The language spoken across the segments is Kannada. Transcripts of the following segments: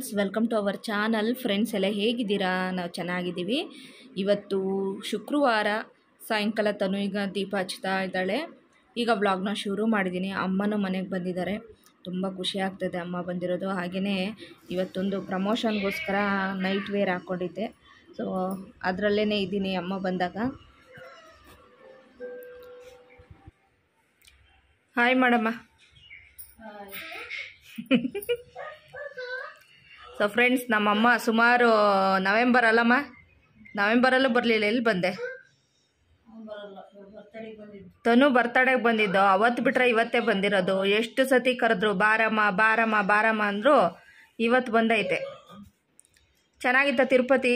friends welcome to our channel friends ಎಲ್ಲ ಹೇಗಿದ್ದೀರಾ ನಾವು ಚೆನ್ನಾಗಿದ್ದೀವಿ ಇವತ್ತು ಶುಕ್ರವಾರ ಸಾಯಂಕಾಲ ತನು ಈಗ ದೀಪ ಹಚ್ತಾ ಇದ್ದಾಳೆ ಈಗ ವ್ಲಾಗ್ನ ಶುರು ಮಾಡಿದ್ದೀನಿ ಅಮ್ಮನೂ ಮನೆಗೆ ಬಂದಿದ್ದಾರೆ ತುಂಬ ಖುಷಿ ಆಗ್ತದೆ ಅಮ್ಮ ಬಂದಿರೋದು ಹಾಗೆಯೇ ಇವತ್ತೊಂದು ಪ್ರಮೋಷನ್ಗೋಸ್ಕರ ನೈಟ್ ವೇರ್ ಹಾಕ್ಕೊಂಡಿದ್ದೆ ಸೊ ಅದರಲ್ಲೇ ಇದ್ದೀನಿ ಅಮ್ಮ ಬಂದಾಗ ಹಾಯ್ ಮಾಡಮ್ಮ ಸೊ ಫ್ರೆಂಡ್ಸ್ ನಮ್ಮಮ್ಮ ಸುಮಾರು ನವೆಂಬರ್ ಅಲ್ಲಮ್ಮ ನವೆಂಬರಲ್ಲೂ ಬರಲಿಲ್ಲ ಎಲ್ಲಿ ಬಂದೆ ತನು ಬರ್ತಡೇಗೆ ಬಂದಿದ್ದು ಅವತ್ತು ಬಿಟ್ರೆ ಇವತ್ತೇ ಬಂದಿರೋದು ಎಷ್ಟು ಸತಿ ಕರೆದ್ರು ಬಾರಮ್ಮ ಬಾರಮ್ಮ ಬಾರಮ್ಮ ಅಂದರು ಇವತ್ತು ಬಂದೈತೆ ಚೆನ್ನಾಗಿತ್ತ ತಿರುಪತಿ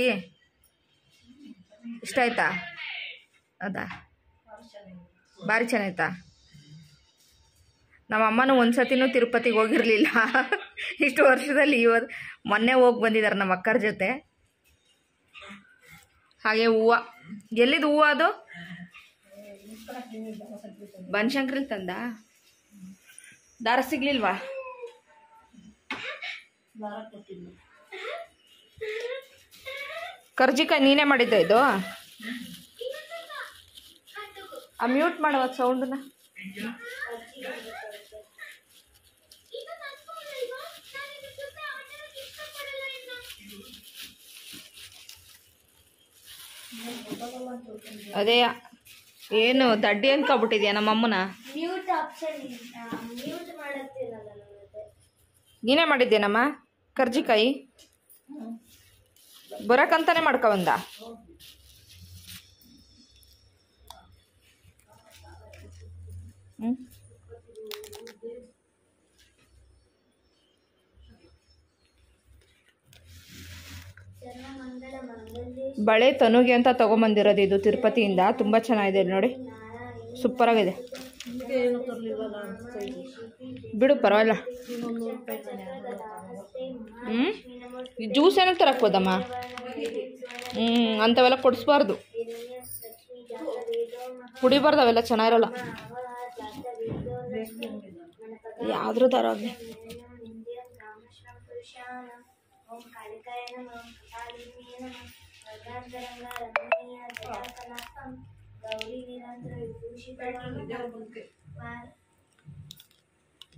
ಇಷ್ಟ ಆಯ್ತಾ ಅದಾ ಭಾರಿ ಚೆನ್ನಾಯ್ತಾ ನಮ್ಮ ಅಮ್ಮನೂ ಒಂದು ಸತಿನೂ ತಿರುಪತಿಗೆ ಹೋಗಿರಲಿಲ್ಲ ಇಷ್ಟು ವರ್ಷದಲ್ಲಿ ಇವತ್ತು ಮೊನ್ನೆ ಹೋಗಿ ಬಂದಿದ್ದಾರೆ ನಮ್ಮ ಅಕ್ಕರ ಜೊತೆ ಹಾಗೆ ಹೂವು ಎಲ್ಲಿದ್ದು ಹೂವು ಅದು ಬನಶಂಕ್ರಲ್ಲಿ ತಂದ ದಾರ ಸಿಗ್ಲಿಲ್ವಾ ಕರ್ಜಿಕ ನೀನೇ ಮಾಡಿದ್ದೆ ಇದು ಆ ಮ್ಯೂಟ್ ಮಾಡುವ ಸೌಂಡನ್ನ ಅದೇ ಏನು ದಡ್ಡಿ ಅನ್ಕೊಬಿಟ್ಟಿದ್ಯಾ ನಮ್ಮಮ್ಮನ ನೀನೇ ನಮ್ಮ ಕರ್ಜಿಕಾಯಿ ಮಾಡ್ಕೊ ಬಂದ ಹ್ಞೂ ಬಳೆ ತನುಗೆ ಅಂತ ತೊಗೊಂಬಂದಿರೋದು ಇದು ತಿರುಪತಿಯಿಂದ ತುಂಬ ಚೆನ್ನಾಗಿದೆ ನೋಡಿ ಸೂಪರಾಗಿದೆ ಬಿಡು ಪರವಾಗಿಲ್ಲ ಹ್ಞೂ ಜ್ಯೂಸ್ ಏನೋ ತರಕ್ಬೋದಮ್ಮ ಹ್ಞೂ ಅಂಥವೆಲ್ಲ ಕೊಡಿಸ್ಬಾರ್ದು ಕುಡಿಬಾರ್ದು ಅವೆಲ್ಲ ಚೆನ್ನಾಗಿರಲ್ಲ ಯಾವ್ದ್ರ ಥರ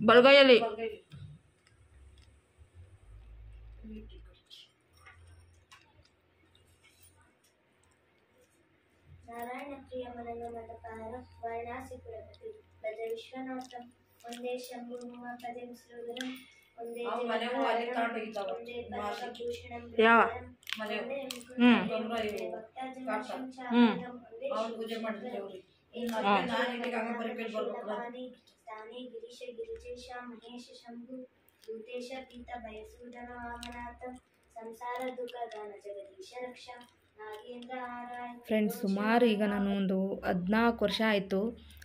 ಬಲಗೈಯಲ್ಲಿ ನಾರಾಯಣ ಪ್ರಿಯ ಮನೋಮದ ಪಾರ ವರ್ಣಾಸಿ ಕುಲಪತಿ ಭಜ ವಿಶ್ವನಾಥಂ ಒಂದೇ ಶಂಭು ಪದವಿಸಿರುವುದರ ಯಾವ ಹ್ಞೂ ಫ್ರೆಂಡ್ಸ್ ಸುಮಾರು ಈಗ ನಾನು ಒಂದು ಹದಿನಾಲ್ಕು ವರ್ಷ ಆಯಿತು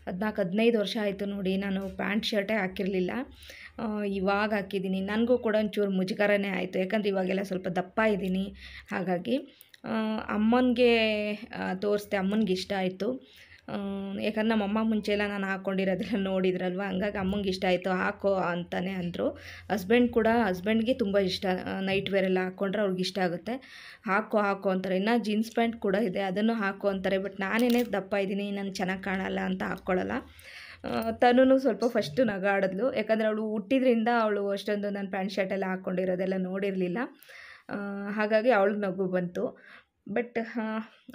ಹದಿನಾಲ್ಕು ಹದಿನೈದು ವರ್ಷ ಆಯಿತು ನೋಡಿ ನಾನು ಪ್ಯಾಂಟ್ ಶರ್ಟೇ ಹಾಕಿರಲಿಲ್ಲ ಇವಾಗ ಹಾಕಿದ್ದೀನಿ ನನಗೂ ಕೂಡ ಒಂಚೂರು ಮುಜುಗರನೇ ಆಯಿತು ಯಾಕಂದರೆ ಇವಾಗೆಲ್ಲ ಸ್ವಲ್ಪ ದಪ್ಪ ಇದ್ದೀನಿ ಹಾಗಾಗಿ ಅಮ್ಮನಿಗೆ ತೋರಿಸ್ದೆ ಅಮ್ಮನಿಗೆ ಇಷ್ಟ ಆಯಿತು ಯಾಕಂದ್ರೆ ನಮ್ಮಮ್ಮ ಮುಂಚೆ ಎಲ್ಲ ನಾನು ಹಾಕ್ಕೊಂಡಿರೋದೆಲ್ಲ ನೋಡಿದ್ರಲ್ವ ಹಂಗಾಗಿ ಅಮ್ಮಂಗೆ ಇಷ್ಟ ಆಯಿತು ಹಾಕೋ ಅಂತಲೇ ಅಂದರು ಹಸ್ಬೆಂಡ್ ಕೂಡ ಹಸ್ಬೆಂಡ್ಗೆ ತುಂಬ ಇಷ್ಟ ನೈಟ್ ವೇರ್ ಎಲ್ಲ ಹಾಕ್ಕೊಂಡ್ರೆ ಅವ್ರಿಗೆ ಇಷ್ಟ ಆಗುತ್ತೆ ಹಾಕೋ ಹಾಕೋ ಅಂತಾರೆ ಇನ್ನು ಜೀನ್ಸ್ ಪ್ಯಾಂಟ್ ಕೂಡ ಇದೆ ಅದನ್ನು ಹಾಕೋ ಅಂತಾರೆ ಬಟ್ ನಾನೇನೇ ದಪ್ಪ ಇದ್ದೀನಿ ನಾನು ಚೆನ್ನಾಗಿ ಕಾಣಲ್ಲ ಅಂತ ಹಾಕ್ಕೊಳ್ಳಲ್ಲ ತನೂ ಸ್ವಲ್ಪ ಫಸ್ಟು ನಗಾಡಿದ್ಲು ಯಾಕಂದರೆ ಅವಳು ಹುಟ್ಟಿದ್ರಿಂದ ಅವಳು ಅಷ್ಟೊಂದು ನನ್ನ ಪ್ಯಾಂಟ್ ಶರ್ಟೆಲ್ಲ ಹಾಕ್ಕೊಂಡಿರೋದೆಲ್ಲ ನೋಡಿರಲಿಲ್ಲ ಹಾಗಾಗಿ ಅವಳು ನಗು ಬಂತು ಬಟ್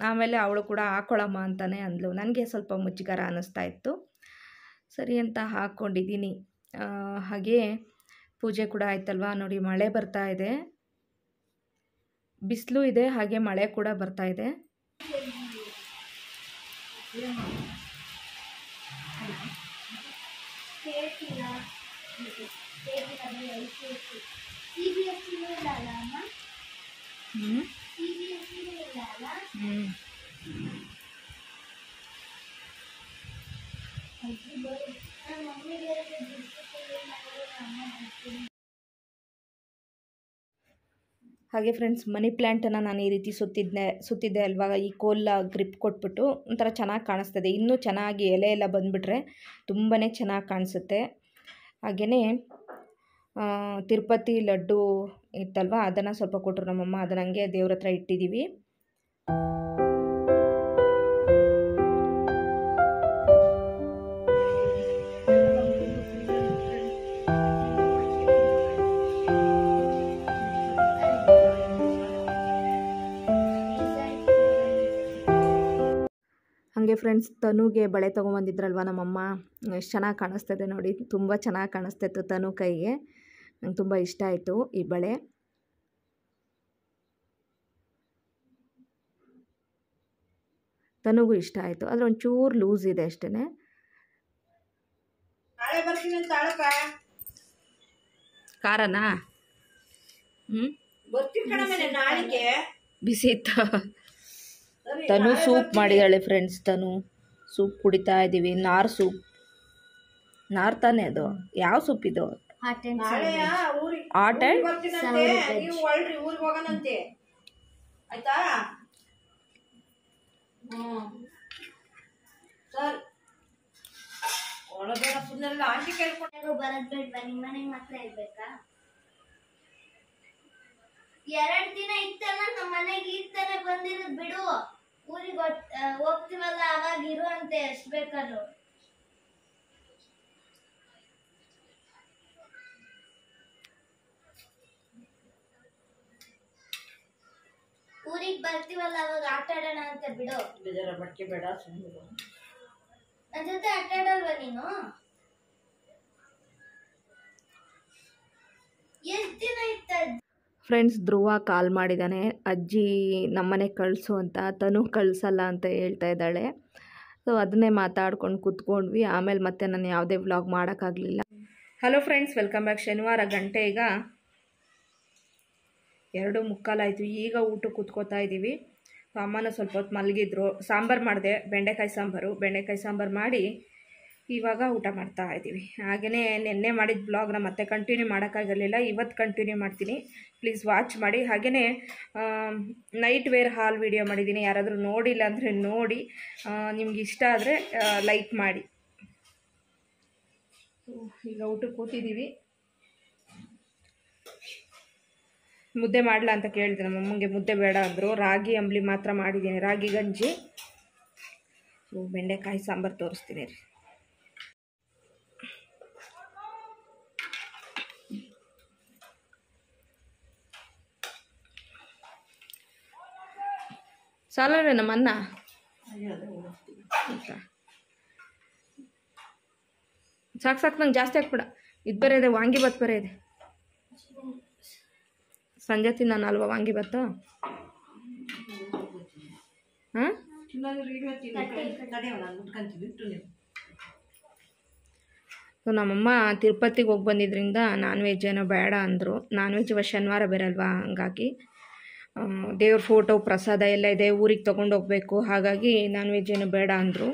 ಆಮೇಲೆ ಅವಳು ಕೂಡ ಹಾಕ್ಕೊಳಮ್ಮ ಅಂತಲೇ ಅಂದ್ಲು ನನಗೆ ಸ್ವಲ್ಪ ಮುಜುಗರ ಅನ್ನಿಸ್ತಾ ಇತ್ತು ಸರಿ ಅಂತ ಹಾಕ್ಕೊಂಡಿದ್ದೀನಿ ಹಾಗೇ ಪೂಜೆ ಕೂಡ ಆಯ್ತಲ್ವಾ ನೋಡಿ ಮಳೆ ಬರ್ತಾ ಇದೆ ಬಿಸಿಲು ಇದೆ ಹಾಗೆ ಮಳೆ ಕೂಡ ಬರ್ತಾ ಇದೆ सीबीएसई में डाला ना हम्म सीबीएसई में डाला हम्म मम्मी मेरे को दूसरे को ये मांगे मामा दूसरे ಹಾಗೆ ಫ್ರೆಂಡ್ಸ್ ಮನಿ ಪ್ಲ್ಯಾಂಟನ್ನು ನಾನು ಈ ರೀತಿ ಸುತ್ತಿದ್ದೆ ಸುತ್ತಿದ್ದೆ ಅಲ್ವಾ ಈ ಕೋಲ್ ಗ್ರಿಪ್ ಕೊಟ್ಬಿಟ್ಟು ಒಂಥರ ಚೆನ್ನಾಗಿ ಕಾಣಿಸ್ತದೆ ಇನ್ನೂ ಚೆನ್ನಾಗಿ ಎಲೆ ಎಲ್ಲ ಬಂದುಬಿಟ್ರೆ ತುಂಬಾ ಚೆನ್ನಾಗಿ ಕಾಣಿಸುತ್ತೆ ಹಾಗೆಯೇ ತಿರುಪತಿ ಲಡ್ಡು ಇತ್ತಲ್ವ ಅದನ್ನು ಸ್ವಲ್ಪ ಕೊಟ್ಟರು ನಮ್ಮಮ್ಮ ಅದನ್ನು ಹಂಗೆ ದೇವ್ರ ಹತ್ರ ಇಟ್ಟಿದ್ದೀವಿ ಫ್ರೆಂಡ್ಸ್ ತನುಗೆ ಬಳೆ ತೊಗೊಂಬಂದಿದ್ರಲ್ವ ನಮ್ಮಮ್ಮ ಎಷ್ಟು ಚೆನ್ನಾಗಿ ಕಾಣಿಸ್ತಿದೆ ನೋಡಿ ತುಂಬ ಚೆನ್ನಾಗಿ ಕಾಣಿಸ್ತಿತ್ತು ತನು ಕೈಗೆ ನಂಗೆ ತುಂಬ ಇಷ್ಟ ಆಯಿತು ಈ ಬಳೆ ತನಗೂ ಇಷ್ಟ ಆಯಿತು ಅದ್ರ ಒಂಚೂರು ಲೂಸ್ ಇದೆ ಅಷ್ಟೇ ಕಾರನಾ ಹ್ಞೂ ಬಿಸಿ ಇತ್ತು ತನು ಸೂಪ್ ಮಾಡಿದ್ದಾಳೆ ಫ್ರೆಂಡ್ಸ್ ತನು ಸೂಪ್ ಕುಡಿತಾ ಇದ್ದೀವಿ ನಾರ್ ಸೂಪ್ ನಾರ್ ತಾನೆ ಅದು ಯಾವ ಸೂಪ್ ಇದು ಆಟ್ ಎರಡ್ ದಿನ ಇತ್ತಲ್ಲ ನಮ್ಮ ಮನೆಗೆ ಈ ತರ ಬಂದಿರೋದ್ ಬಿಡು ಊರಿಗೆ ಹೋಗ್ತೀವಲ್ಲ ಅವಾಗ ಇರುವಂತೆ ಎಷ್ಟು ಬೇಕಾದ್ರು ಊರಿಗೆ ಬರ್ತೀವಲ್ಲ ಅವಾಗ ಆಟ ಆಡೋಣ ಅಂತ ಬಿಡು ಬೇಜಾರ ಬಟ್ಟಿ ಬೇಡ ಸುಮ್ಮನೆ ನನ್ನ ಜೊತೆ ಆಟ ಆಡಲ್ವಾ ನೀನು ಫ್ರೆಂಡ್ಸ್ ಧ್ರುವ ಕಾಲ್ ಮಾಡಿದ್ದಾನೆ ಅಜ್ಜಿ ನಮ್ಮನೆ ಕಳಿಸು ಅಂತ ತನು ಕಳಿಸಲ್ಲ ಅಂತ ಹೇಳ್ತಾ ಇದ್ದಾಳೆ ಸೊ ಅದನ್ನೇ ಮಾತಾಡ್ಕೊಂಡು ಕೂತ್ಕೊಂಡ್ವಿ ಆಮೇಲೆ ಮತ್ತೆ ನಾನು ಯಾವುದೇ ವ್ಲಾಗ್ ಮಾಡೋಕ್ಕಾಗಲಿಲ್ಲ ಹಲೋ ಫ್ರೆಂಡ್ಸ್ ವೆಲ್ಕಮ್ ಬ್ಯಾಕ್ ಶನಿವಾರ ಗಂಟೆ ಈಗ ಎರಡು ಮುಕ್ಕಾಲಾಯಿತು ಈಗ ಊಟ ಕೂತ್ಕೋತಾ ಇದ್ದೀವಿ ಅಮ್ಮನ ಸ್ವಲ್ಪ ಹೊತ್ತು ಮಲಗಿದ್ರು ಸಾಂಬಾರು ಮಾಡಿದೆ ಬೆಂಡೆಕಾಯಿ ಸಾಂಬಾರು ಬೆಂಡೆಕಾಯಿ ಸಾಂಬಾರು ಮಾಡಿ ಇವಾಗ ಊಟ ಮಾಡ್ತಾ ಇದ್ದೀವಿ ಹಾಗೆಯೇ ನಿನ್ನೆ ಮಾಡಿದ ಬ್ಲಾಗ್ನ ಮತ್ತೆ ಕಂಟಿನ್ಯೂ ಮಾಡೋಕ್ಕಾಗಲಿಲ್ಲ ಇವತ್ತು ಕಂಟಿನ್ಯೂ ಮಾಡ್ತೀನಿ ಪ್ಲೀಸ್ ವಾಚ್ ಮಾಡಿ ಹಾಗೆಯೇ ನೈಟ್ ವೇರ್ ಹಾಲ್ ವಿಡಿಯೋ ಮಾಡಿದ್ದೀನಿ ಯಾರಾದರೂ ನೋಡಿಲ್ಲ ಅಂದರೆ ನೋಡಿ ನಿಮ್ಗೆ ಇಷ್ಟ ಆದರೆ ಲೈಕ್ ಮಾಡಿ ಈಗ ಊಟಕ್ಕೆ ಕೂತಿದ್ದೀವಿ ಮುದ್ದೆ ಮಾಡಲ ಅಂತ ಕೇಳಿದೆ ನಮ್ಮ ಅಮ್ಮಂಗೆ ಮುದ್ದೆ ಬೇಡ ಅಂದರು ರಾಗಿ ಅಂಬ್ಲಿ ಮಾತ್ರ ಮಾಡಿದ್ದೀನಿ ರಾಗಿ ಗಂಜಿ ಸೊ ಬೆಂಡೆಕಾಯಿ ಸಾಂಬಾರು ತೋರಿಸ್ತೀನಿ ರೀ ಸಾಲರೇ ನಮ್ಮ ಅನ್ನ ಸಾಕು ಸಾಕು ನಂಗೆ ಜಾಸ್ತಿ ಹಾಕ್ಬಿಡ ಇದು ಬೇರೆ ಇದೆ ವಾಂಗಿ ಬತ್ ಬೇರೆ ಇದೆ ಸಂಜೆ ತಿನ್ನ ಅಲ್ವಾ ವಾಂಗಿ ಭತ್ತು ಹಾಂ ಸೊ ನಮ್ಮಮ್ಮ ತಿರುಪತಿಗೆ ಹೋಗಿ ಬಂದಿದ್ರಿಂದ ನಾನ್ ವೆಜ್ ಏನೋ ಬೇಡ ಅಂದರು ನಾನ್ ವೆಜ್ ಶನಿವಾರ ಬೇರೆ ಹಂಗಾಗಿ ದೇವ್ರ ಫೋಟೋ ಪ್ರಸಾದ ಎಲ್ಲ ಇದೆ ಊರಿಗೆ ತೊಗೊಂಡು ಹೋಗಬೇಕು ಹಾಗಾಗಿ ನಾನ್ ವೆಜ್ ಏನು ಬೇಡ ಅಂದರು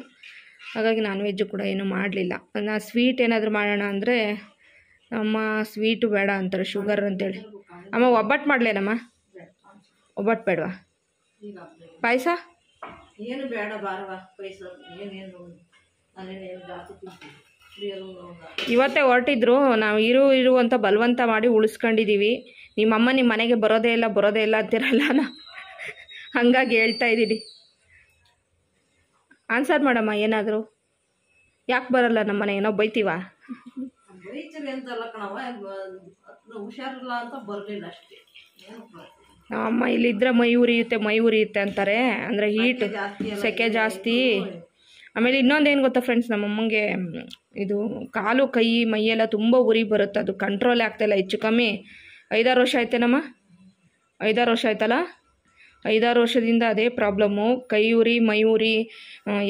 ಹಾಗಾಗಿ ನಾನ್ ವೆಜ್ ಕೂಡ ಏನು ಮಾಡಲಿಲ್ಲ ನಾ ಸ್ವೀಟ್ ಏನಾದರೂ ಮಾಡೋಣ ಅಂದರೆ ಅಮ್ಮ ಸ್ವೀಟು ಬೇಡ ಅಂತಾರೆ ಶುಗರ್ ಅಂತೇಳಿ ಅಮ್ಮ ಒಬ್ಬಟ್ಟು ಮಾಡಲೇನಮ್ಮ ಒಬ್ಬಟ್ಟು ಬೇಡವಾ ಪಾಯಸ ಏನು ಬೇಡ ಬಾರವಾ ಪಾಯಸ ಏನೇನು ಇವತ್ತೇ ಹೊರಟಿದ್ರು ನಾವು ಇರು ಇರು ಅಂತ ಬಲವಂತ ಮಾಡಿ ಉಳಿಸ್ಕೊಂಡಿದ್ದೀವಿ ನಿಮ್ಮಮ್ಮ ನಿಮ್ಮ ಮನೆಗೆ ಬರೋದೇ ಇಲ್ಲ ಬರೋದೇ ಇಲ್ಲ ಅಂತಿರಲ್ಲ ನಾ ಹಂಗಾಗಿ ಹೇಳ್ತಾ ಇದ್ದೀನಿ ಆನ್ಸರ್ ಮಾಡಮ್ಮ ಏನಾದರೂ ಯಾಕೆ ಬರಲ್ಲ ನಮ್ಮ ಮನೆಗೆ ಏನೋ ಬೈತೀವ ನಮ್ಮ ಅಮ್ಮ ಇಲ್ಲಿದ್ರೆ ಮೈ ಉರಿಯುತ್ತೆ ಮೈ ಉರಿಯುತ್ತೆ ಅಂತಾರೆ ಅಂದರೆ ಹೀಟ್ ಸೆಕೆ ಜಾಸ್ತಿ ಆಮೇಲೆ ಇನ್ನೊಂದೇನು ಗೊತ್ತಾ ಫ್ರೆಂಡ್ಸ್ ನಮ್ಮಮ್ಮಂಗೆ ಇದು ಕಾಲು ಕೈ ಮೈಯೆಲ್ಲ ತುಂಬ ಉರಿ ಬರುತ್ತೆ ಅದು ಕಂಟ್ರೋಲ್ ಆಗ್ತಾಯಿಲ್ಲ ಹೆಚ್ಚು ಕಮ್ಮಿ ಐದಾರು ವರ್ಷ ಆಯ್ತೇನಮ್ಮ ಐದಾರು ವರ್ಷ ಆಯ್ತಲ್ಲ ಐದಾರು ವರ್ಷದಿಂದ ಅದೇ ಪ್ರಾಬ್ಲಮ್ಮು ಕೈ ಉರಿ ಮೈ ಉರಿ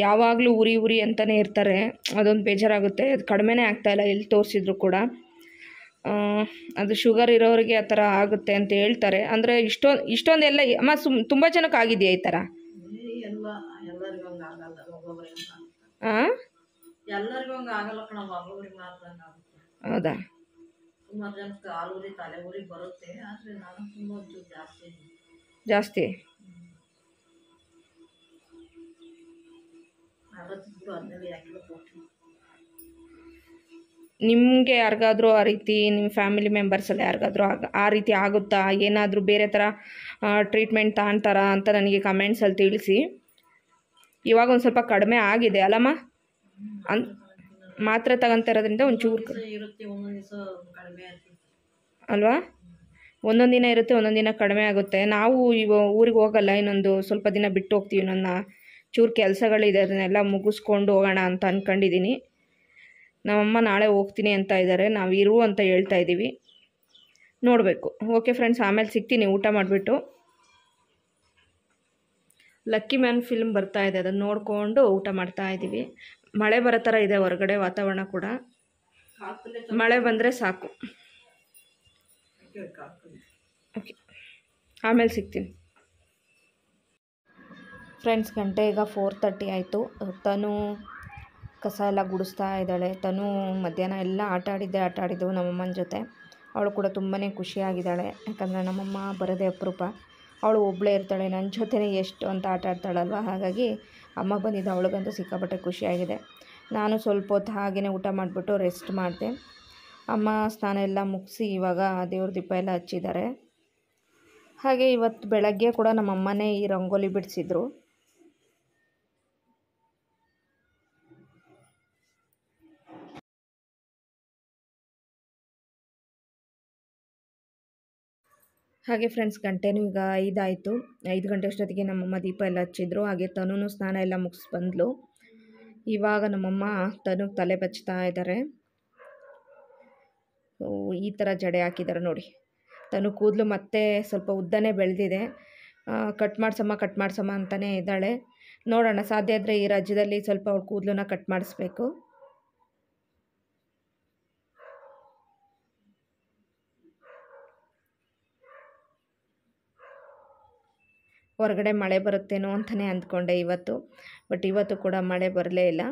ಯಾವಾಗಲೂ ಉರಿ ಉರಿ ಅಂತಲೇ ಇರ್ತಾರೆ ಅದೊಂದು ಬೇಜಾರಾಗುತ್ತೆ ಅದು ಕಡಿಮೆನೇ ಆಗ್ತಾಯಿಲ್ಲ ಎಲ್ಲಿ ತೋರಿಸಿದ್ರು ಕೂಡ ಅದು ಶುಗರ್ ಇರೋರಿಗೆ ಆ ಥರ ಆಗುತ್ತೆ ಅಂತ ಹೇಳ್ತಾರೆ ಅಂದರೆ ಇಷ್ಟೊಂದು ಇಷ್ಟೊಂದೆಲ್ಲ ಅಮ್ಮ ಸುಮ್ ತುಂಬ ಜನಕ್ಕೆ ಆಗಿದೆಯಾ ಈ ಥರ ಹೌದಾ ಜಾಸ್ತಿ ನಿಮ್ಗೆ ನಿಮಗೆ ಯಾರಿಗಾದರೂ ಆ ರೀತಿ ನಿಮ್ಮ ಫ್ಯಾಮಿಲಿ ಮೆಂಬರ್ಸಲ್ಲಿ ಯಾರಿಗಾದ್ರೂ ಆ ರೀತಿ ಆಗುತ್ತಾ ಏನಾದರೂ ಬೇರೆ ಥರ ಟ್ರೀಟ್ಮೆಂಟ್ ತಗೊಳ್ತಾರಾ ಅಂತ ನನಗೆ ಕಮೆಂಟ್ಸಲ್ಲಿ ತಿಳಿಸಿ ಇವಾಗ ಒಂದು ಸ್ವಲ್ಪ ಕಡಿಮೆ ಆಗಿದೆ ಅಲ್ಲಮ್ಮ ಅನ್ ಮಾತ್ರ ತಗೊಂತ ಇರೋದ್ರಿಂದ ಒಂಚೂರು ಅಲ್ವಾ ಒಂದೊಂದು ದಿನ ಇರುತ್ತೆ ಒಂದೊಂದು ದಿನ ಕಡಿಮೆ ಆಗುತ್ತೆ ನಾವು ಇವ ಊರಿಗೆ ಹೋಗಲ್ಲ ಇನ್ನೊಂದು ಸ್ವಲ್ಪ ದಿನ ಬಿಟ್ಟು ಹೋಗ್ತೀವಿ ನನ್ನ ಚೂರು ಕೆಲಸಗಳಿದೆ ಅದನ್ನೆಲ್ಲ ಮುಗಿಸ್ಕೊಂಡು ಹೋಗೋಣ ಅಂತ ಅಂದ್ಕೊಂಡಿದ್ದೀನಿ ನಮ್ಮಮ್ಮ ನಾಳೆ ಹೋಗ್ತೀನಿ ಅಂತ ಇದ್ದಾರೆ ನಾವು ಇರು ಅಂತ ಹೇಳ್ತಾ ಇದ್ದೀವಿ ನೋಡಬೇಕು ಓಕೆ ಫ್ರೆಂಡ್ಸ್ ಆಮೇಲೆ ಸಿಗ್ತೀನಿ ಊಟ ಮಾಡಿಬಿಟ್ಟು ಲಕ್ಕಿ ಮ್ಯಾನ್ ಫಿಲ್ಮ್ ಬರ್ತಾ ಇದೆ ಅದನ್ನು ನೋಡಿಕೊಂಡು ಊಟ ಮಾಡ್ತಾ ಇದ್ದೀವಿ ಮಳೆ ಬರೋ ಥರ ಇದೆ ಹೊರಗಡೆ ವಾತಾವರಣ ಕೂಡ ಮಳೆ ಬಂದರೆ ಸಾಕು ಓಕೆ ಆಮೇಲೆ ಸಿಗ್ತೀನಿ ಫ್ರೆಂಡ್ಸ್ ಗಂಟೆ ಈಗ ಫೋರ್ ತರ್ಟಿ ಆಯಿತು ತನು ಕಸ ಎಲ್ಲ ಗುಡಿಸ್ತಾ ಇದ್ದಾಳೆ ತನು ಮಧ್ಯಾಹ್ನ ಎಲ್ಲ ಆಟ ಆಡಿದ್ದೆ ಆಟ ನಮ್ಮಮ್ಮನ ಜೊತೆ ಅವಳು ಕೂಡ ತುಂಬಾ ಖುಷಿಯಾಗಿದ್ದಾಳೆ ಯಾಕಂದರೆ ನಮ್ಮಮ್ಮ ಬರೋದೇ ಅಪರೂಪ ಅವಳು ಒಬ್ಬಳೇ ಇರ್ತಾಳೆ ನನ್ನ ಜೊತೆನೇ ಎಷ್ಟು ಅಂತ ಆಟ ಆಡ್ತಾಳಲ್ವ ಹಾಗಾಗಿ ಅಮ್ಮ ಬಂದಿದ್ದು ಅವಳಿಗಂತೂ ಸಿಕ್ಕಾಪಟ್ಟೆ ಖುಷಿಯಾಗಿದೆ ನಾನು ಸ್ವಲ್ಪ ಹೊತ್ತು ಹಾಗೆಯೇ ಊಟ ಮಾಡಿಬಿಟ್ಟು ರೆಸ್ಟ್ ಮಾಡಿದೆ ಅಮ್ಮ ಸ್ನಾನ ಎಲ್ಲ ಮುಗಿಸಿ ಇವಾಗ ದೇವ್ರ ದೀಪ ಎಲ್ಲ ಹಚ್ಚಿದ್ದಾರೆ ಹಾಗೆ ಇವತ್ತು ಬೆಳಗ್ಗೆ ಕೂಡ ನಮ್ಮಮ್ಮನೇ ಈ ರಂಗೋಲಿ ಬಿಡಿಸಿದ್ರು ಹಾಗೆ ಫ್ರೆಂಡ್ಸ್ ಗಂಟೆನೂ ಈಗ ಐದಾಯಿತು ಐದು ಗಂಟೆ ಅಷ್ಟೊತ್ತಿಗೆ ನಮ್ಮಮ್ಮ ದೀಪ ಎಲ್ಲ ಹಚ್ಚಿದ್ರು ಹಾಗೆ ತನೂ ಸ್ನಾನ ಎಲ್ಲ ಮುಗಿಸ್ ಬಂದ್ಲು ಇವಾಗ ನಮ್ಮಮ್ಮ ತನು ತಲೆ ಬಚ್ತಾ ಇದ್ದಾರೆ ಈ ಥರ ಜಡೆ ಹಾಕಿದ್ದಾರೆ ನೋಡಿ ತನು ಕೂದಲು ಮತ್ತೆ ಸ್ವಲ್ಪ ಉದ್ದನೇ ಬೆಳೆದಿದೆ ಕಟ್ ಮಾಡ್ಸಮ್ಮ ಕಟ್ ಮಾಡ್ಸಮ್ಮ ಅಂತಲೇ ಇದ್ದಾಳೆ ನೋಡೋಣ ಸಾಧ್ಯ ಆದರೆ ಈ ರಾಜ್ಯದಲ್ಲಿ ಸ್ವಲ್ಪ ಅವ್ಳು ಕೂದಲನ್ನ ಕಟ್ ಮಾಡಿಸ್ಬೇಕು ಹೊರಗಡೆ ಮಳೆ ಬರುತ್ತೇನೋ ಅಂತಲೇ ಅಂದ್ಕೊಂಡೆ ಇವತ್ತು ಬಟ್ ಇವತ್ತು ಕೂಡ ಮಳೆ ಬರಲೇ ಇಲ್ಲ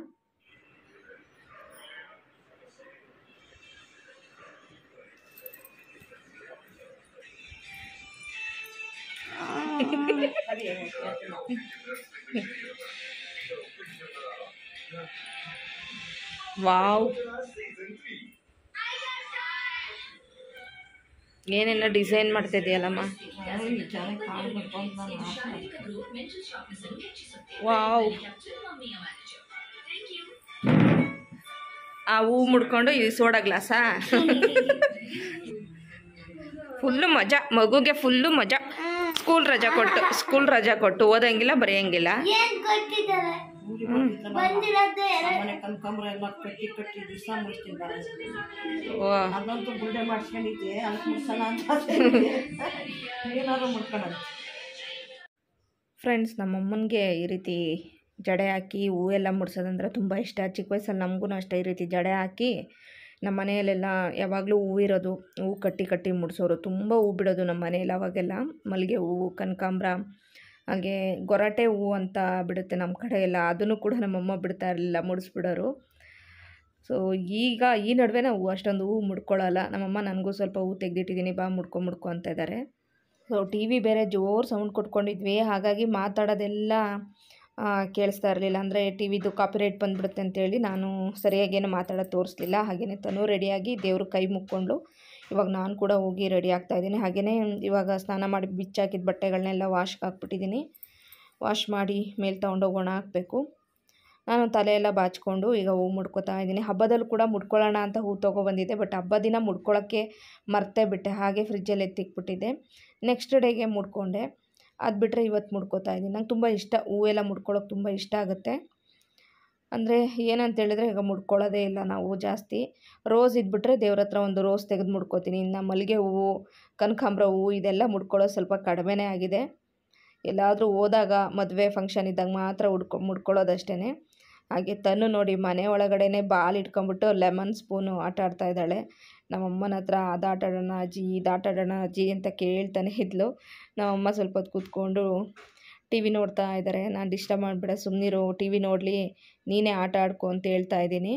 ವಾವ್ ಏನೆಲ್ಲ ಡಿಸೈನ್ ಮಾಡ್ತಾ ಇದೆಯಲ್ಲಮ್ಮ ವಾವ್ ಆ ಹೂ ಮುಡ್ಕೊಂಡು ಈ ಸೋಡಾ ಗ್ಲಾಸಾ ಫುಲ್ಲು ಮಜಾ ಮಗುಗೆ ಫುಲ್ಲು ಮಜಾ ಸ್ಕೂಲ್ ರಜಾ ಕೊಟ್ಟು ಸ್ಕೂಲ್ ರಜಾ ಕೊಟ್ಟು ಓದಂಗಿಲ್ಲ ಬರೆಯಂಗಿಲ್ಲ ಫ್ರೆಂಡ್ಸ್ ಎಲ್ಲ ಕಟ್ಟಿ ಫ್ರೆಂಡ್ಸ್ ನಮ್ಮಮ್ಮನಿಗೆ ಈ ರೀತಿ ಜಡೆ ಹಾಕಿ ಹೂವೆಲ್ಲ ಮುಡ್ಸೋದಂದ್ರೆ ತುಂಬ ಇಷ್ಟ ಚಿಕ್ಕ ವಯಸ್ಸಲ್ಲಿ ನಮಗೂ ಅಷ್ಟೇ ಈ ರೀತಿ ಜಡೆ ಹಾಕಿ ನಮ್ಮ ಮನೆಯಲ್ಲೆಲ್ಲ ಯಾವಾಗಲೂ ಹೂವು ಇರೋದು ಹೂವು ಕಟ್ಟಿ ಕಟ್ಟಿ ಮುಡ್ಸೋರು ತುಂಬ ಹೂ ಬಿಡೋದು ನಮ್ಮ ಮನೆಯಲ್ಲಿ ಅವಾಗೆಲ್ಲ ಮಲ್ಲಿಗೆ ಹೂವು ಕನಕಾಂಬ್ರ ಹಾಗೆ ಗೊರಟೆ ಹೂ ಅಂತ ಬಿಡುತ್ತೆ ನಮ್ಮ ಕಡೆ ಎಲ್ಲ ಅದನ್ನು ಕೂಡ ನಮ್ಮಮ್ಮ ಬಿಡ್ತಾ ಇರಲಿಲ್ಲ ಮುಡಿಸ್ಬಿಡೋರು ಸೊ ಈಗ ಈ ನಡುವೆ ನಾವು ಅಷ್ಟೊಂದು ಹೂವು ಮುಡ್ಕೊಳ್ಳಲ್ಲ ನಮ್ಮಮ್ಮ ನನಗೂ ಸ್ವಲ್ಪ ಹೂ ತೆಗೆದಿಟ್ಟಿದ್ದೀನಿ ಬಾ ಮುಡ್ಕೊ ಮುಡ್ಕೊ ಅಂತ ಇದ್ದಾರೆ ಸೊ ಟಿ ವಿ ಬೇರೆ ಜೋರು ಸೌಂಡ್ ಕೊಟ್ಕೊಂಡಿದ್ವಿ ಹಾಗಾಗಿ ಮಾತಾಡೋದೆಲ್ಲ ಕೇಳಿಸ್ತಾ ಇರಲಿಲ್ಲ ಅಂದರೆ ಟಿ ವಿದು ರೈಟ್ ಬಂದುಬಿಡುತ್ತೆ ಅಂತೇಳಿ ನಾನು ಸರಿಯಾಗಿ ಏನು ಮಾತಾಡೋದು ತೋರಿಸ್ಲಿಲ್ಲ ಹಾಗೆಯೇ ತನೂ ರೆಡಿಯಾಗಿ ದೇವ್ರ ಕೈ ಮುಕ್ಕೊಂಡು ಇವಾಗ ನಾನು ಕೂಡ ಹೋಗಿ ರೆಡಿ ಆಗ್ತಾ ಇದ್ದೀನಿ ಹಾಗೆಯೇ ಇವಾಗ ಸ್ನಾನ ಮಾಡಿ ಬಿಚ್ಚಾಕಿದ ಬಟ್ಟೆಗಳನ್ನೆಲ್ಲ ವಾಶ್ಗೆ ಹಾಕ್ಬಿಟ್ಟಿದ್ದೀನಿ ವಾಶ್ ಮಾಡಿ ಮೇಲೆ ತೊಗೊಂಡೋಗೋಣ ಹೋಗೋಣ ಹಾಕಬೇಕು ನಾನು ತಲೆಯೆಲ್ಲ ಬಾಚ್ಕೊಂಡು ಈಗ ಹೂ ಮುಡ್ಕೋತಾ ಇದ್ದೀನಿ ಹಬ್ಬದಲ್ಲೂ ಕೂಡ ಮುಡ್ಕೊಳ್ಳೋಣ ಅಂತ ಹೂ ತೊಗೊಬಂದಿದ್ದೆ ಬಟ್ ಹಬ್ಬ ದಿನ ಮುಡ್ಕೊಳ್ಳೋಕ್ಕೆ ಮರ್ತೇ ಬಿಟ್ಟೆ ಹಾಗೆ ಫ್ರಿಜ್ಜಲ್ಲಿ ಎತ್ತಿಕ್ಬಿಟ್ಟಿದ್ದೆ ನೆಕ್ಸ್ಟ್ ಡೇಗೆ ಮುಡ್ಕೊಂಡೆ ಅದು ಬಿಟ್ಟರೆ ಇವತ್ತು ಮುಡ್ಕೋತಾ ಇದ್ದೀನಿ ನಂಗೆ ತುಂಬ ಇಷ್ಟ ಹೂವೆಲ್ಲ ಮುಡ್ಕೊಳ್ಳೋಕೆ ತುಂಬ ಇಷ್ಟ ಆಗುತ್ತೆ ಅಂದರೆ ಏನಂತ ಈಗ ಮುಡ್ಕೊಳ್ಳೋದೇ ಇಲ್ಲ ನಾವು ಜಾಸ್ತಿ ರೋಸ್ ಇದ್ಬಿಟ್ರೆ ದೇವ್ರ ಹತ್ರ ಒಂದು ರೋಸ್ ತೆಗೆದು ಮುಡ್ಕೋತೀನಿ ಇನ್ನು ಮಲ್ಲಿಗೆ ಹೂವು ಕನಕಾಂಬ್ರ ಹೂವು ಇದೆಲ್ಲ ಮುಡ್ಕೊಳ್ಳೋದು ಸ್ವಲ್ಪ ಕಡಿಮೆನೇ ಆಗಿದೆ ಎಲ್ಲಾದರೂ ಹೋದಾಗ ಮದುವೆ ಫಂಕ್ಷನ್ ಇದ್ದಾಗ ಮಾತ್ರ ಉಡ್ಕೊ ಮುಡ್ಕೊಳ್ಳೋದಷ್ಟೇ ಹಾಗೆ ತನ್ನು ನೋಡಿ ಮನೆ ಒಳಗಡೆನೆ ಬಾಲ್ ಇಟ್ಕೊಂಬಿಟ್ಟು ಲೆಮನ್ ಸ್ಪೂನು ಆಟ ಆಡ್ತಾ ಇದ್ದಾಳೆ ನಮ್ಮಮ್ಮನ ಹತ್ರ ಅದು ಅಜ್ಜಿ ಇದು ಅಜ್ಜಿ ಅಂತ ಕೇಳ್ತಾನೆ ಇದ್ಲು ನಮ್ಮಮ್ಮ ಸ್ವಲ್ಪ ಹೊತ್ತು ಕೂತ್ಕೊಂಡು ಟಿ ವಿ ನೋಡ್ತಾ ಇದ್ದಾರೆ ನಾನು ಡಿಸ್ಟರ್ಬ್ ಮಾಡಬೇಡ ಸುಮ್ಮನಿರು ಟಿ ವಿ ನೋಡಲಿ ನೀನೇ ಆಟ ಆಡ್ಕೊ ಅಂತ ಹೇಳ್ತಾ ಇದ್ದೀನಿ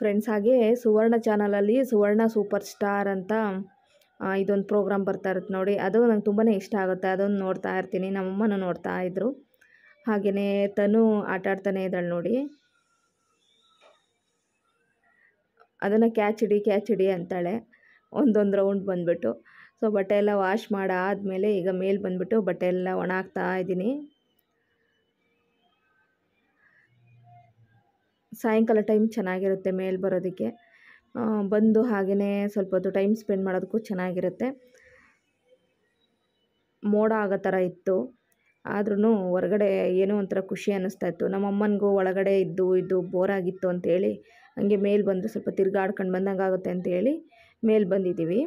ಫ್ರೆಂಡ್ಸ್ ಹಾಗೆ ಸುವರ್ಣ ಚಾನಲಲ್ಲಿ ಸುವರ್ಣ ಸೂಪರ್ ಸ್ಟಾರ್ ಅಂತ ಇದೊಂದು ಪ್ರೋಗ್ರಾಮ್ ಬರ್ತಾ ಇರುತ್ತೆ ನೋಡಿ ಅದು ನಂಗೆ ತುಂಬಾ ಇಷ್ಟ ಆಗುತ್ತೆ ಅದೊಂದು ನೋಡ್ತಾ ಇರ್ತೀನಿ ನಮ್ಮಮ್ಮನೂ ನೋಡ್ತಾ ಇದ್ದರು ಹಾಗೆಯೇ ತನು ಆಟ ಆಡ್ತಾನೆ ಇದ್ದಾಳೆ ನೋಡಿ ಅದನ್ನು ಕ್ಯಾಚ್ ಹಿಡಿ ಕ್ಯಾಚ್ ಹಿಡಿ ಅಂತಾಳೆ ಒಂದೊಂದು ರೌಂಡ್ ಬಂದುಬಿಟ್ಟು ಸೊ ಬಟ್ಟೆ ಎಲ್ಲ ವಾಶ್ ಮಾಡಾದಮೇಲೆ ಈಗ ಮೇಲೆ ಬಂದುಬಿಟ್ಟು ಬಟ್ಟೆ ಎಲ್ಲ ಒಣ ಇದ್ದೀನಿ ಸಾಯಂಕಾಲ ಟೈಮ್ ಚೆನ್ನಾಗಿರುತ್ತೆ ಮೇಲೆ ಬರೋದಕ್ಕೆ ಬಂದು ಹಾಗೆಯೇ ಸ್ವಲ್ಪ ಹೊತ್ತು ಟೈಮ್ ಸ್ಪೆಂಡ್ ಮಾಡೋದಕ್ಕೂ ಚೆನ್ನಾಗಿರುತ್ತೆ ಮೋಡ ಆಗೋ ಥರ ಇತ್ತು ಆದ್ರೂ ಹೊರಗಡೆ ಏನೋ ಒಂಥರ ಖುಷಿ ಅನ್ನಿಸ್ತಾ ಇತ್ತು ನಮ್ಮಮ್ಮನಿಗೂ ಒಳಗಡೆ ಇದ್ದು ಇದ್ದು ಬೋರಾಗಿತ್ತು ಅಂಥೇಳಿ ಹಂಗೆ ಮೇಲೆ ಬಂದು ಸ್ವಲ್ಪ ತಿರ್ಗಾಡ್ಕೊಂಡು ಬಂದಂಗೆ ಆಗುತ್ತೆ ಅಂಥೇಳಿ ಮೇಲೆ ಬಂದಿದ್ದೀವಿ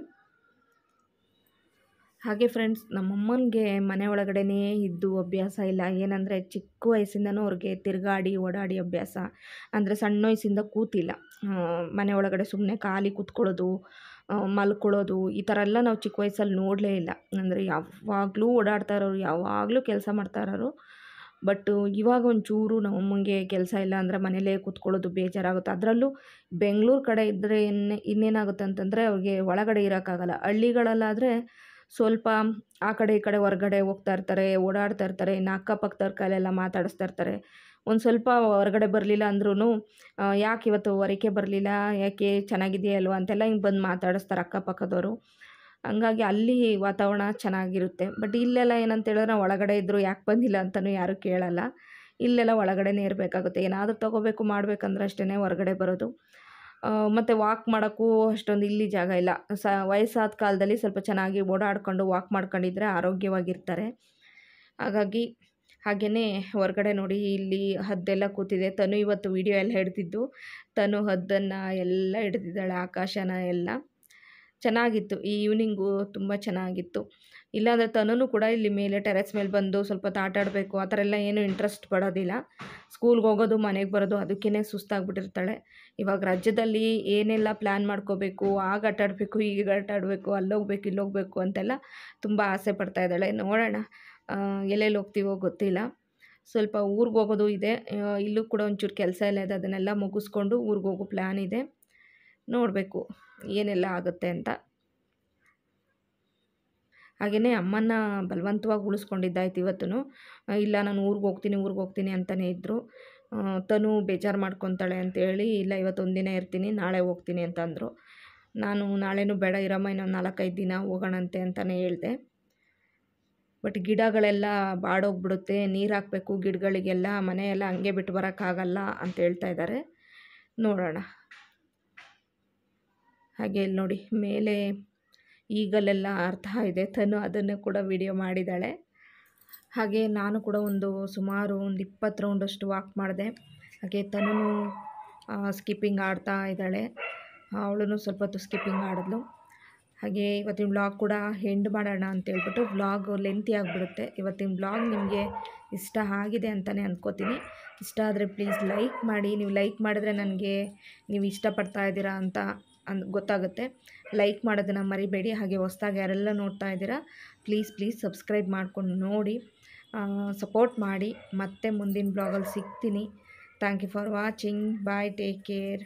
ಹಾಗೆ ಫ್ರೆಂಡ್ಸ್ ನಮ್ಮಮ್ಮನಿಗೆ ಮನೆ ಒಳಗಡೆನೇ ಇದ್ದು ಅಭ್ಯಾಸ ಇಲ್ಲ ಏನಂದರೆ ಚಿಕ್ಕ ವಯಸ್ಸಿಂದನೂ ಅವ್ರಿಗೆ ತಿರುಗಾಡಿ ಓಡಾಡಿ ಅಭ್ಯಾಸ ಅಂದರೆ ಸಣ್ಣ ವಯಸ್ಸಿಂದ ಕೂತಿಲ್ಲ ಮನೆ ಒಳಗಡೆ ಸುಮ್ಮನೆ ಖಾಲಿ ಕೂತ್ಕೊಳ್ಳೋದು ಮಲ್ಕೊಳ್ಳೋದು ಈ ಥರ ಎಲ್ಲ ನಾವು ಚಿಕ್ಕ ವಯಸ್ಸಲ್ಲಿ ನೋಡಲೇ ಇಲ್ಲ ಅಂದರೆ ಯಾವಾಗಲೂ ಓಡಾಡ್ತಾ ಇರೋರು ಯಾವಾಗಲೂ ಕೆಲಸ ಮಾಡ್ತಾ ಇರೋರು ಬಟ್ ಇವಾಗ ಒಂಚೂರು ನಮ್ಮಮ್ಮಂಗೆ ಕೆಲಸ ಇಲ್ಲ ಅಂದರೆ ಮನೇಲೇ ಕೂತ್ಕೊಳ್ಳೋದು ಬೇಜಾರಾಗುತ್ತೆ ಅದರಲ್ಲೂ ಬೆಂಗಳೂರು ಕಡೆ ಇದ್ದರೆ ಇನ್ನೇ ಇನ್ನೇನಾಗುತ್ತೆ ಅಂತಂದರೆ ಅವ್ರಿಗೆ ಒಳಗಡೆ ಇರೋಕ್ಕಾಗಲ್ಲ ಹಳ್ಳಿಗಳಲ್ಲಾದರೆ ಸ್ವಲ್ಪ ಆ ಕಡೆ ಈ ಕಡೆ ಹೊರಗಡೆ ಹೋಗ್ತಾ ಇರ್ತಾರೆ ಓಡಾಡ್ತಾ ಇರ್ತಾರೆ ಇನ್ನು ಅಕ್ಕಪಕ್ಕದವ್ರ ಕೈಲೆಲ್ಲ ಮಾತಾಡಿಸ್ತಾ ಇರ್ತಾರೆ ಒಂದು ಸ್ವಲ್ಪ ಹೊರಗಡೆ ಬರಲಿಲ್ಲ ಅಂದ್ರೂ ಯಾಕೆ ಇವತ್ತು ಹೊರಕೆ ಬರಲಿಲ್ಲ ಯಾಕೆ ಚೆನ್ನಾಗಿದೆಯಲ್ವ ಅಂತೆಲ್ಲ ಹಿಂಗೆ ಬಂದು ಮಾತಾಡಿಸ್ತಾರೆ ಅಕ್ಕಪಕ್ಕದವರು ಹಂಗಾಗಿ ಅಲ್ಲಿ ವಾತಾವರಣ ಚೆನ್ನಾಗಿರುತ್ತೆ ಬಟ್ ಇಲ್ಲೆಲ್ಲ ಏನಂತ ಹೇಳಿದ್ರೆ ನಾವು ಒಳಗಡೆ ಇದ್ದರೂ ಯಾಕೆ ಬಂದಿಲ್ಲ ಅಂತಲೂ ಯಾರೂ ಕೇಳಲ್ಲ ಇಲ್ಲೆಲ್ಲ ಒಳಗಡೆನೇ ಇರಬೇಕಾಗುತ್ತೆ ಏನಾದರೂ ತೊಗೋಬೇಕು ಮಾಡಬೇಕಂದ್ರೆ ಅಷ್ಟೇ ಹೊರಗಡೆ ಬರೋದು ಮತ್ತು ವಾಕ್ ಮಾಡೋಕ್ಕೂ ಅಷ್ಟೊಂದು ಇಲ್ಲಿ ಜಾಗ ಇಲ್ಲ ಸ ವಯಸ್ಸಾದ ಕಾಲದಲ್ಲಿ ಸ್ವಲ್ಪ ಚೆನ್ನಾಗಿ ಓಡಾಡಿಕೊಂಡು ವಾಕ್ ಮಾಡ್ಕೊಂಡಿದ್ರೆ ಆರೋಗ್ಯವಾಗಿರ್ತಾರೆ ಹಾಗಾಗಿ ಹಾಗೆಯೇ ಹೊರಗಡೆ ನೋಡಿ ಇಲ್ಲಿ ಹದ್ದೆಲ್ಲ ಕೂತಿದೆ ತನು ಇವತ್ತು ವೀಡಿಯೋ ಎಲ್ಲ ಹಿಡ್ದಿದ್ದು ತನು ಹದ್ದನ್ನು ಎಲ್ಲ ಹಿಡ್ದಿದ್ದಾಳೆ ಆಕಾಶನ ಎಲ್ಲ ಚೆನ್ನಾಗಿತ್ತು ಈ ಈವ್ನಿಂಗು ತುಂಬ ಚೆನ್ನಾಗಿತ್ತು ಇಲ್ಲಾಂದರೆ ತನೂ ಕೂಡ ಇಲ್ಲಿ ಮೇಲೆ ಟೆರೆಸ್ ಮೇಲೆ ಬಂದು ಸ್ವಲ್ಪ ತಾಟಾಡಬೇಕು ಆ ಥರ ಎಲ್ಲ ಏನೂ ಇಂಟ್ರೆಸ್ಟ್ ಪಡೋದಿಲ್ಲ ಸ್ಕೂಲ್ಗೆ ಹೋಗೋದು ಮನೆಗೆ ಬರೋದು ಅದಕ್ಕೇ ಸುಸ್ತಾಗ್ಬಿಟ್ಟಿರ್ತಾಳೆ ಇವಾಗ ರಾಜ್ಯದಲ್ಲಿ ಏನೆಲ್ಲ ಪ್ಲ್ಯಾನ್ ಮಾಡ್ಕೋಬೇಕು ಆಗ ಆಟಾಡಬೇಕು ಈಗ ಆಟಾಡಬೇಕು ಅಲ್ಲೋಗ್ಬೇಕು ಇಲ್ಲೋಗ್ಬೇಕು ಅಂತೆಲ್ಲ ತುಂಬ ಆಸೆ ಪಡ್ತಾ ಇದ್ದಾಳೆ ನೋಡೋಣ ಎಲ್ಲೆಲ್ಲಿ ಹೋಗ್ತೀವೋ ಗೊತ್ತಿಲ್ಲ ಸ್ವಲ್ಪ ಊರಿಗೆ ಹೋಗೋದು ಇದೆ ಇಲ್ಲೂ ಕೂಡ ಒಂಚೂರು ಕೆಲಸ ಎಲ್ಲ ಇದೆ ಅದನ್ನೆಲ್ಲ ಮುಗಿಸ್ಕೊಂಡು ಊರಿಗೆ ಹೋಗೋ ಪ್ಲ್ಯಾನ್ ಇದೆ ನೋಡಬೇಕು ಏನೆಲ್ಲ ಆಗುತ್ತೆ ಅಂತ ಹಾಗೆಯೇ ಅಮ್ಮನ ಬಲವಂತವಾಗಿ ಉಳಿಸ್ಕೊಂಡಿದ್ದಾಯ್ತು ಇವತ್ತು ಇಲ್ಲ ನಾನು ಊರಿಗೆ ಹೋಗ್ತೀನಿ ಊರಿಗೆ ಹೋಗ್ತೀನಿ ಅಂತಲೇ ಇದ್ದರು ತನು ಬೇಜಾರು ಮಾಡ್ಕೊತಾಳೆ ಅಂತೇಳಿ ಇಲ್ಲ ಇವತ್ತೊಂದು ದಿನ ಇರ್ತೀನಿ ನಾಳೆ ಹೋಗ್ತೀನಿ ಅಂತಂದರು ನಾನು ನಾಳೆನೂ ಬೇಡ ಇರಮ್ಮ ಇನ್ನೊಂದು ನಾಲ್ಕೈದು ದಿನ ಹೋಗೋಣಂತೆ ಅಂತಲೇ ಹೇಳಿದೆ ಬಟ್ ಗಿಡಗಳೆಲ್ಲ ಬಾಡೋಗಿಬಿಡುತ್ತೆ ನೀರು ಹಾಕಬೇಕು ಗಿಡಗಳಿಗೆಲ್ಲ ಮನೆಯೆಲ್ಲ ಹಂಗೆ ಬಿಟ್ಟು ಬರೋಕ್ಕಾಗಲ್ಲ ಅಂತ ಹೇಳ್ತಾ ಇದ್ದಾರೆ ನೋಡೋಣ ಹಾಗೆ ಇಲ್ಲಿ ನೋಡಿ ಮೇಲೆ ಈಗಲೆಲ್ಲ ಅರ್ಥ ಇದೆ ತನು ಅದನ್ನು ಕೂಡ ವಿಡಿಯೋ ಮಾಡಿದ್ದಾಳೆ ಹಾಗೆ ನಾನು ಕೂಡ ಒಂದು ಸುಮಾರು ಒಂದು ಇಪ್ಪತ್ತು ರೌಂಡಷ್ಟು ವಾಕ್ ಮಾಡಿದೆ ಹಾಗೆ ತನು ಸ್ಕಿಪ್ಪಿಂಗ್ ಆಡ್ತಾ ಇದ್ದಾಳೆ ಅವಳೂ ಸ್ವಲ್ಪ ಹೊತ್ತು ಸ್ಕಿಪ್ಪಿಂಗ್ ಆಡಿದ್ಲು ಹಾಗೆ ಇವತ್ತಿನ ಬ್ಲಾಗ್ ಕೂಡ ಹೆಂಡ್ ಮಾಡೋಣ ಅಂತೇಳ್ಬಿಟ್ಟು ಬ್ಲಾಗ್ ಲೆಂತಿ ಆಗಿಬಿಡುತ್ತೆ ಇವತ್ತಿನ ಬ್ಲಾಗ್ ನಿಮಗೆ ಇಷ್ಟ ಆಗಿದೆ ಅಂತಲೇ ಅಂದ್ಕೋತೀನಿ ಇಷ್ಟ ಆದರೆ ಪ್ಲೀಸ್ ಲೈಕ್ ಮಾಡಿ ನೀವು ಲೈಕ್ ಮಾಡಿದ್ರೆ ನನಗೆ ನೀವು ಇಷ್ಟಪಡ್ತಾ ಇದ್ದೀರಾ ಅಂತ ಅನ್ ಗೊತ್ತಾಗುತ್ತೆ ಲೈಕ್ ಮಾಡೋದನ್ನು ಮರಿಬೇಡಿ ಹಾಗೆ ಹೊಸ್ದಾಗಿ ಯಾರೆಲ್ಲ ನೋಡ್ತಾ ಇದ್ದೀರಾ ಪ್ಲೀಸ್ ಪ್ಲೀಸ್ ಸಬ್ಸ್ಕ್ರೈಬ್ ಮಾಡ್ಕೊಂಡು ನೋಡಿ ಸಪೋರ್ಟ್ ಮಾಡಿ ಮತ್ತೆ ಮುಂದಿನ ಬ್ಲಾಗಲ್ಲಿ ಸಿಗ್ತೀನಿ thank you for watching bye take care